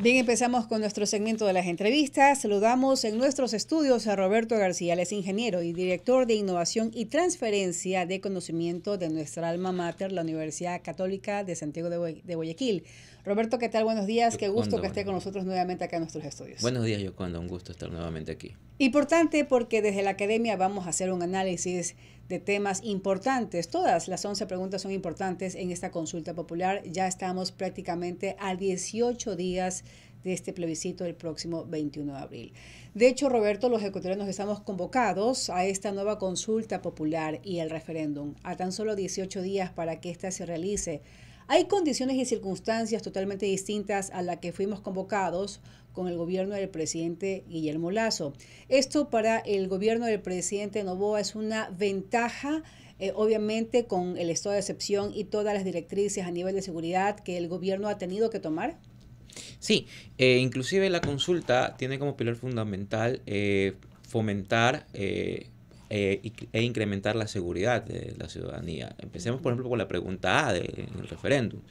Bien, empezamos con nuestro segmento de las entrevistas. Saludamos en nuestros estudios a Roberto García, él es ingeniero y director de innovación y transferencia de conocimiento de nuestra alma mater, la Universidad Católica de Santiago de Guayaquil. Roberto, ¿qué tal? Buenos días. Qué gusto que esté con nosotros nuevamente acá en nuestros estudios. Buenos días, cuando Un gusto estar nuevamente aquí. Importante porque desde la academia vamos a hacer un análisis de temas importantes. Todas las 11 preguntas son importantes en esta consulta popular. Ya estamos prácticamente a 18 días de este plebiscito del próximo 21 de abril. De hecho, Roberto, los ecuatorianos estamos convocados a esta nueva consulta popular y el referéndum, a tan solo 18 días para que ésta se realice hay condiciones y circunstancias totalmente distintas a las que fuimos convocados con el gobierno del presidente Guillermo Lazo. Esto para el gobierno del presidente Novoa es una ventaja. Eh, obviamente con el estado de excepción y todas las directrices a nivel de seguridad que el gobierno ha tenido que tomar? Sí, eh, inclusive la consulta tiene como pilar fundamental eh, fomentar eh, e incrementar la seguridad de la ciudadanía. Empecemos, por ejemplo, con la pregunta A del referéndum.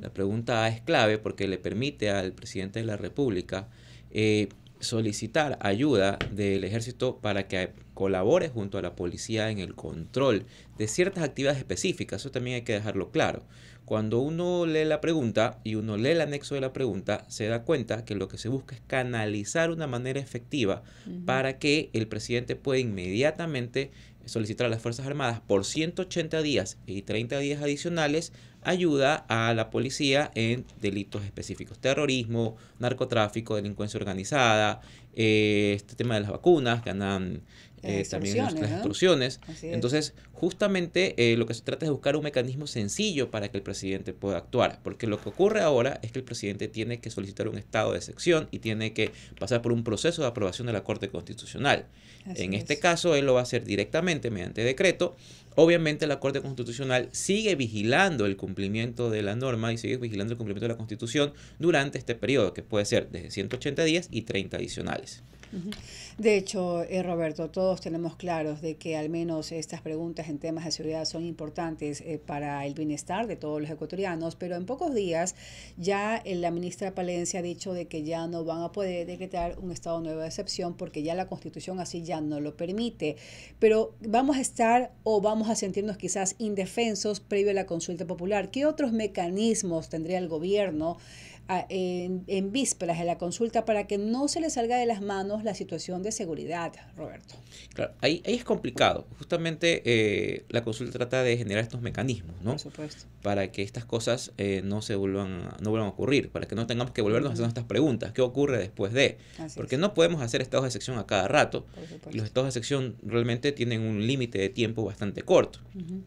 La pregunta A es clave porque le permite al presidente de la República eh, solicitar ayuda del ejército para que colabore junto a la policía en el control de ciertas actividades específicas. Eso también hay que dejarlo claro. Cuando uno lee la pregunta y uno lee el anexo de la pregunta, se da cuenta que lo que se busca es canalizar una manera efectiva para que el presidente pueda inmediatamente solicitar a las Fuerzas Armadas por 180 días y 30 días adicionales ayuda a la policía en delitos específicos, terrorismo, narcotráfico, delincuencia organizada, eh, este tema de las vacunas, que andan eh, también las Entonces, justamente eh, lo que se trata es buscar un mecanismo sencillo para que el presidente pueda actuar, porque lo que ocurre ahora es que el presidente tiene que solicitar un estado de sección y tiene que pasar por un proceso de aprobación de la Corte Constitucional. en este caso, él lo va a hacer directamente mediante decreto. Obviamente la Corte Constitucional sigue vigilando el cumplimiento de la norma y sigue vigilando el cumplimiento de la Constitución durante este periodo, que puede ser desde 180 días y 30 adicionales. De hecho, eh, Roberto, todos tenemos claros de que al menos estas preguntas pues, en temas de seguridad son importantes eh, para el bienestar de todos los ecuatorianos, pero en pocos días ya eh, la ministra Palencia ha dicho de que ya no van a poder decretar un estado nuevo de excepción porque ya la constitución así ya no lo permite. Pero vamos a estar o vamos a sentirnos quizás indefensos previo a la consulta popular. ¿Qué otros mecanismos tendría el gobierno? en, vísperas de la consulta para que no se le salga de las manos la situación de seguridad, Roberto. Claro, ahí, ahí es complicado. Justamente eh, la consulta trata de generar estos mecanismos, ¿no? Para que estas cosas eh, no se vuelvan, no vuelvan a ocurrir, para que no tengamos que volvernos a hacer estas preguntas. ¿Qué ocurre después de? Porque no podemos hacer estados de sección a cada rato. los estados de sección realmente tienen un límite de tiempo bastante corto.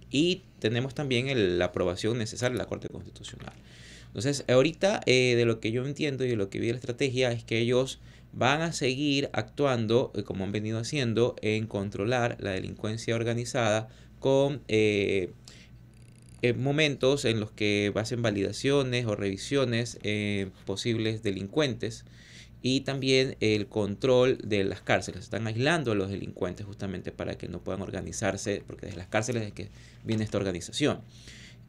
Y tenemos también la aprobación necesaria de la Corte Constitucional. Entonces, ahorita eh, de lo que yo entiendo y de lo que vi la estrategia es que ellos van a seguir actuando, eh, como han venido haciendo, en controlar la delincuencia organizada con eh, momentos en los que hacen validaciones o revisiones posibles delincuentes y también el control de las cárceles. Están aislando a los delincuentes justamente para que no puedan organizarse, porque desde las cárceles es que viene esta organización.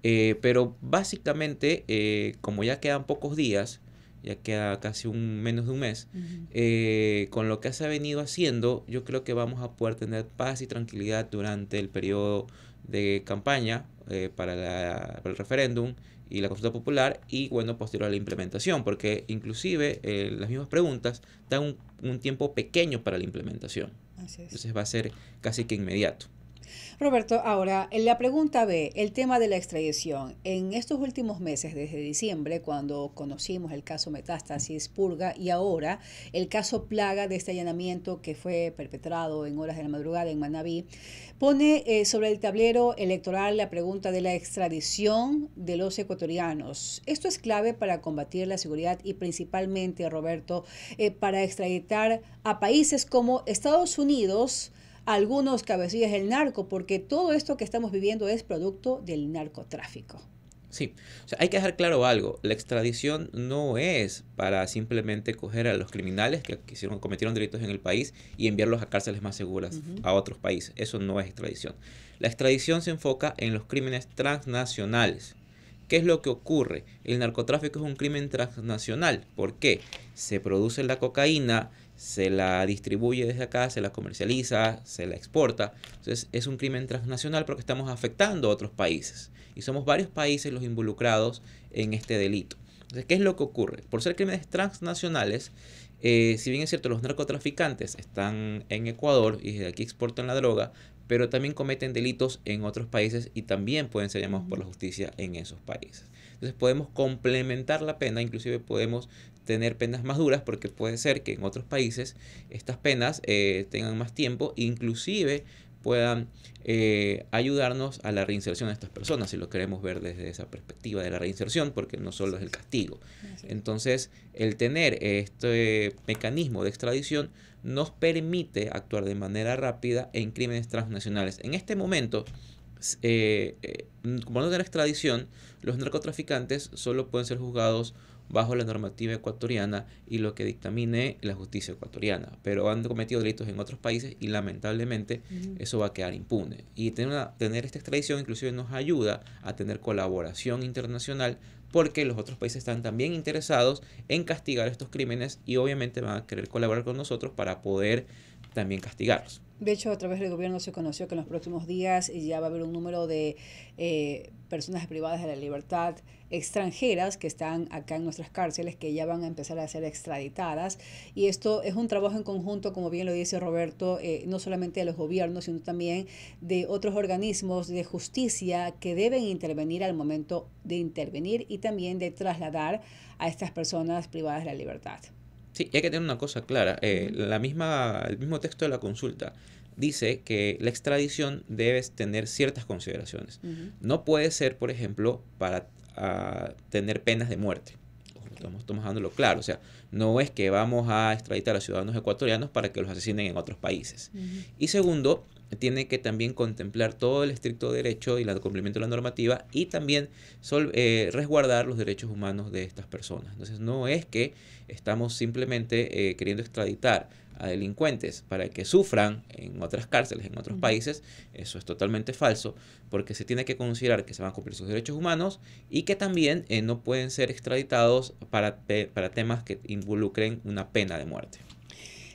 Eh, pero básicamente, eh, como ya quedan pocos días, ya queda casi un, menos de un mes, eh, con lo que se ha venido haciendo, yo creo que vamos a poder tener paz y tranquilidad durante el periodo de campaña para, el referéndum y la consulta popular y bueno, posterior a la implementación, porque inclusive las mismas preguntas dan un, un, tiempo pequeño para la implementación. Así es. Entonces va a ser casi que inmediato. Roberto, ahora, en la pregunta B, el tema de la extradición. En estos últimos meses, desde diciembre, cuando conocimos el caso Metástasis, Purga, y ahora el caso Plaga de este allanamiento que fue perpetrado en horas de la madrugada en Manabí, pone eh, sobre el tablero electoral la pregunta de la extradición de los ecuatorianos. Esto es clave para combatir la seguridad y principalmente, Roberto, eh, para extraditar a países como Estados Unidos, algunos cabecillas del narco, porque todo esto que estamos viviendo es producto del narcotráfico. Sí, hay que dejar claro algo, la extradición no es para simplemente coger a los criminales que cometieron delitos en el país y enviarlos a cárceles más seguras a otros países, eso no es extradición. La extradición se enfoca en los crímenes transnacionales. ¿Qué es lo que ocurre? El narcotráfico es un crimen transnacional. ¿Por qué? Se produce la cocaína, se la distribuye desde acá, se la comercializa, se la exporta. Entonces es un crimen transnacional porque estamos afectando a otros países. Y somos varios países los involucrados en este delito. Entonces, ¿qué es lo que ocurre? Por ser crímenes transnacionales, eh, si bien es cierto, los narcotraficantes están en Ecuador y desde aquí exportan la droga, pero también cometen delitos en otros países y también pueden ser llamados por la justicia en esos países. Entonces podemos complementar la pena, inclusive podemos tener penas más duras porque puede ser que en otros países estas penas eh, tengan más tiempo, inclusive puedan eh, ayudarnos a la reinserción de estas personas, si lo queremos ver desde esa perspectiva de la reinserción, porque no solo es el castigo. Entonces, el tener este mecanismo de extradición nos permite actuar de manera rápida en crímenes transnacionales. En este momento, eh, eh, como no tener extradición, los narcotraficantes solo pueden ser juzgados bajo la normativa ecuatoriana y lo que dictamine la justicia ecuatoriana, pero han cometido delitos en otros países y lamentablemente eso va a quedar impune. Y tener, tener esta extradición inclusive nos ayuda a tener colaboración internacional porque los otros países están también interesados en castigar estos crímenes y obviamente van a querer colaborar con nosotros para poder también castigarlos. De hecho, a través del gobierno se conoció que en los próximos días ya va a haber un número de eh, personas privadas de la libertad extranjeras que están acá en nuestras cárceles, que ya van a empezar a ser extraditadas. Y esto es un trabajo en conjunto, como bien lo dice Roberto, eh, no solamente de los gobiernos, sino también de otros organismos de justicia que deben intervenir al momento de intervenir y también de trasladar a estas personas privadas de la libertad. Sí, y hay que tener una cosa clara. Eh, la misma, el mismo texto de la consulta dice que la extradición debe tener ciertas consideraciones. No puede ser, por ejemplo, para ah, tener penas de muerte. Estamos, dándolo claro. O sea, no es que vamos a extraditar a ciudadanos ecuatorianos para que los asesinen en otros países. Y segundo, tiene que también contemplar todo el estricto derecho y el cumplimiento de la normativa y también eh, resguardar los derechos humanos de estas personas. Entonces no es que estamos simplemente eh, queriendo extraditar a delincuentes para que sufran en otras cárceles, en otros países, eso es totalmente falso, porque se tiene que considerar que se van a cumplir sus derechos humanos y que también eh, no pueden ser extraditados para, para temas que involucren una pena de muerte.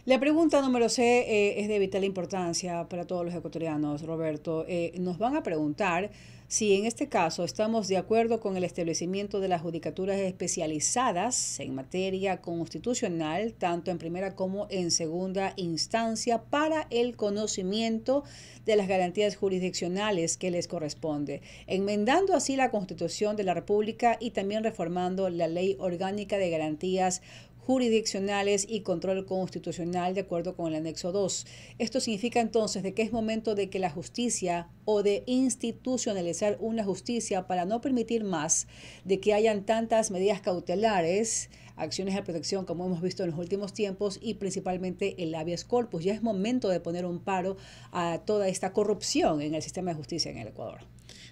La pregunta número C eh, es de vital importancia para todos los ecuatorianos, Roberto. Eh, nos van a preguntar si en este caso estamos de acuerdo con el establecimiento de las judicaturas especializadas en materia constitucional, tanto en primera como en segunda instancia, para el conocimiento de las garantías jurisdiccionales que les corresponde, enmendando así la Constitución de la República y también reformando la Ley Orgánica de Garantías jurisdiccionales y control constitucional de acuerdo con el anexo 2. Esto significa entonces de que es momento de que la justicia o de institucionalizar una justicia para no permitir más de que hayan tantas medidas cautelares, acciones de protección como hemos visto en los últimos tiempos y principalmente el habeas corpus. Ya es momento de poner un paro a toda esta corrupción en el sistema de justicia en el Ecuador.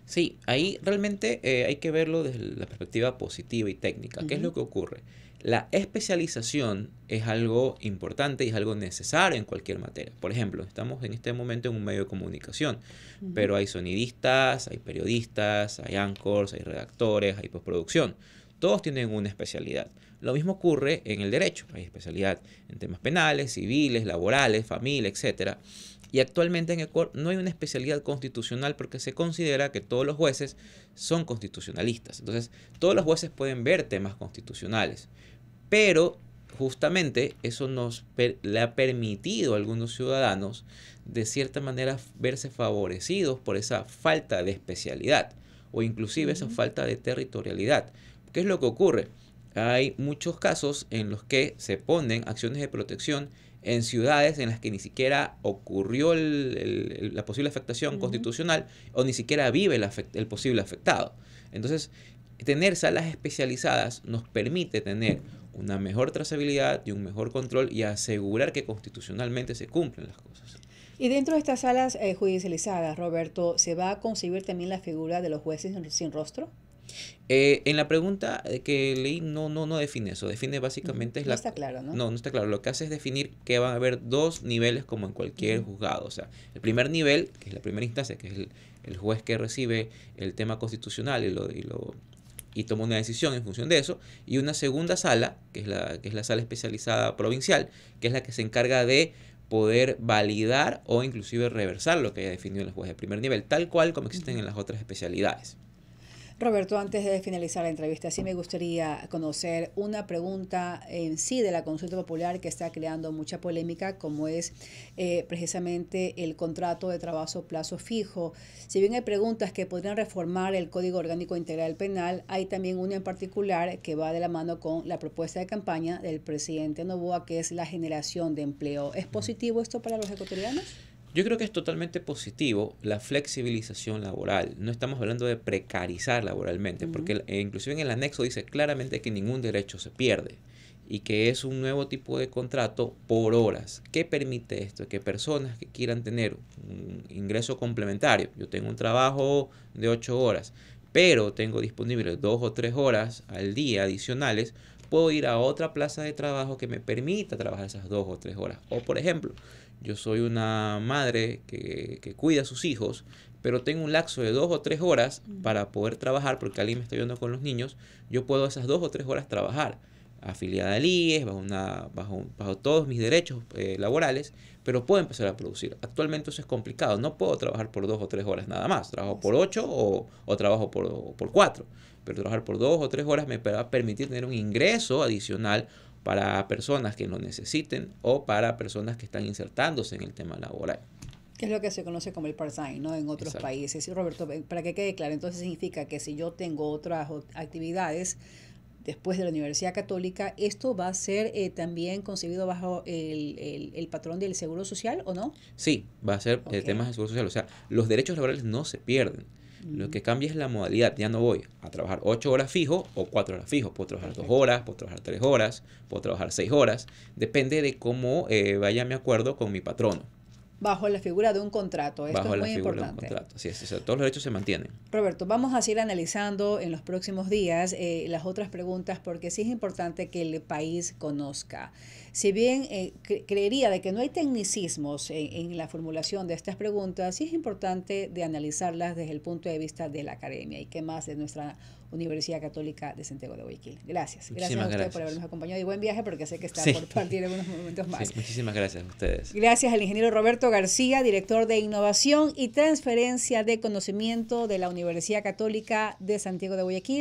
Sí, ahí realmente eh, hay que verlo desde la perspectiva positiva y técnica. ¿Qué es lo que ocurre? La especialización es algo importante y es algo necesario en cualquier materia. Por ejemplo, estamos en este momento en un medio de comunicación, pero hay sonidistas, hay periodistas, hay anchors, hay redactores, hay postproducción. Todos tienen una especialidad. Lo mismo ocurre en el derecho. Hay especialidad en temas penales, civiles, laborales, familia, etc. Y actualmente en el Ecuador no hay una especialidad constitucional porque se considera que todos los jueces son constitucionalistas. Entonces, todos los jueces pueden ver temas constitucionales. Pero justamente eso nos le ha permitido a algunos ciudadanos de cierta manera verse favorecidos por esa falta de especialidad o inclusive esa falta de territorialidad. ¿Qué es lo que ocurre? Hay muchos casos en los que se ponen acciones de protección en ciudades en las que ni siquiera ocurrió la posible afectación constitucional o ni siquiera vive el, el posible afectado. Entonces, tener salas especializadas nos permite tener una mejor trazabilidad y un mejor control y asegurar que constitucionalmente se cumplen las cosas. Y dentro de estas salas eh, judicializadas, Roberto, ¿se va a concebir también la figura de los jueces sin rostro? Eh, en la pregunta eh, que leí no, no, no define eso, define básicamente... No, es la, está claro, ¿no? ¿no? No, está claro. Lo que hace es definir que van a haber dos niveles como en cualquier juzgado. O sea, el primer nivel, que es la primera instancia, que es el, juez que recibe el tema constitucional y lo, y lo y toma una decisión en función de eso, y una segunda sala, que es la, que es la sala especializada provincial, que es la que se encarga de poder validar o inclusive reversar lo que haya definido el juez de primer nivel, tal cual como existen en las otras especialidades. Roberto, antes de finalizar la entrevista, sí me gustaría conocer una pregunta en sí de la consulta popular que está creando mucha polémica, como es eh, precisamente el contrato de trabajo plazo fijo. Si bien hay preguntas que podrían reformar el Código Orgánico Integral Penal, hay también una en particular que va de la mano con la propuesta de campaña del presidente Novoa, que es la generación de empleo. ¿Es positivo esto para los ecuatorianos? Yo creo que es totalmente positivo la flexibilización laboral. No estamos hablando de precarizar laboralmente, porque inclusive en el anexo dice claramente que ningún derecho se pierde y que es un nuevo tipo de contrato por horas. ¿Qué permite esto? Que personas que quieran tener un ingreso complementario, yo tengo un trabajo de ocho horas, pero tengo disponibles dos o tres horas al día adicionales, puedo ir a otra plaza de trabajo que me permita trabajar esas dos o tres horas. O por ejemplo, yo soy una madre que, cuida a sus hijos, pero tengo un laxo de dos o tres horas para poder trabajar, porque alguien me está ayudando con los niños, yo puedo esas dos o tres horas trabajar, afiliada al IES, bajo, una, bajo, todos mis derechos eh, laborales, pero puedo empezar a producir. Actualmente eso es complicado, no puedo trabajar por dos o tres horas nada más, trabajo por ocho o, trabajo por, por cuatro, pero trabajar por dos o tres horas me va a permitir tener un ingreso adicional para personas que lo necesiten o para personas que están insertándose en el tema laboral. ¿Qué es lo que se conoce como el part-time, ¿no? En otros países. Y Roberto, eh, para que quede claro, entonces significa que si yo tengo otras actividades después de la Universidad Católica, ¿esto va a ser eh, también concebido bajo el, patrón del Seguro Social o no? Sí, va a ser el eh, tema del Seguro Social. O sea, los derechos laborales no se pierden lo que cambia es la modalidad. Ya no voy a trabajar 8 horas fijo o 4 horas fijo. Puedo trabajar 2 horas, puedo trabajar 3 horas, puedo trabajar 6 horas. Depende de cómo eh, vaya mi acuerdo con mi patrono bajo la figura de un contrato. Esto es muy importante. un contrato. todos los derechos se mantienen. Roberto, vamos a seguir analizando en los próximos días eh, las otras preguntas porque sí es importante que el país conozca. Si bien eh, creería de que no hay tecnicismos en, la formulación de estas preguntas, sí es importante de analizarlas desde el punto de vista de la academia y qué más de nuestra Universidad Católica de Santiago de Guayaquil. Gracias. gracias a ustedes por habernos acompañado y buen viaje porque sé que está por partir en unos momentos más. muchísimas gracias a ustedes. Gracias al ingeniero Roberto García, director de Innovación y Transferencia de Conocimiento de la Universidad Católica de Santiago de Guayaquil.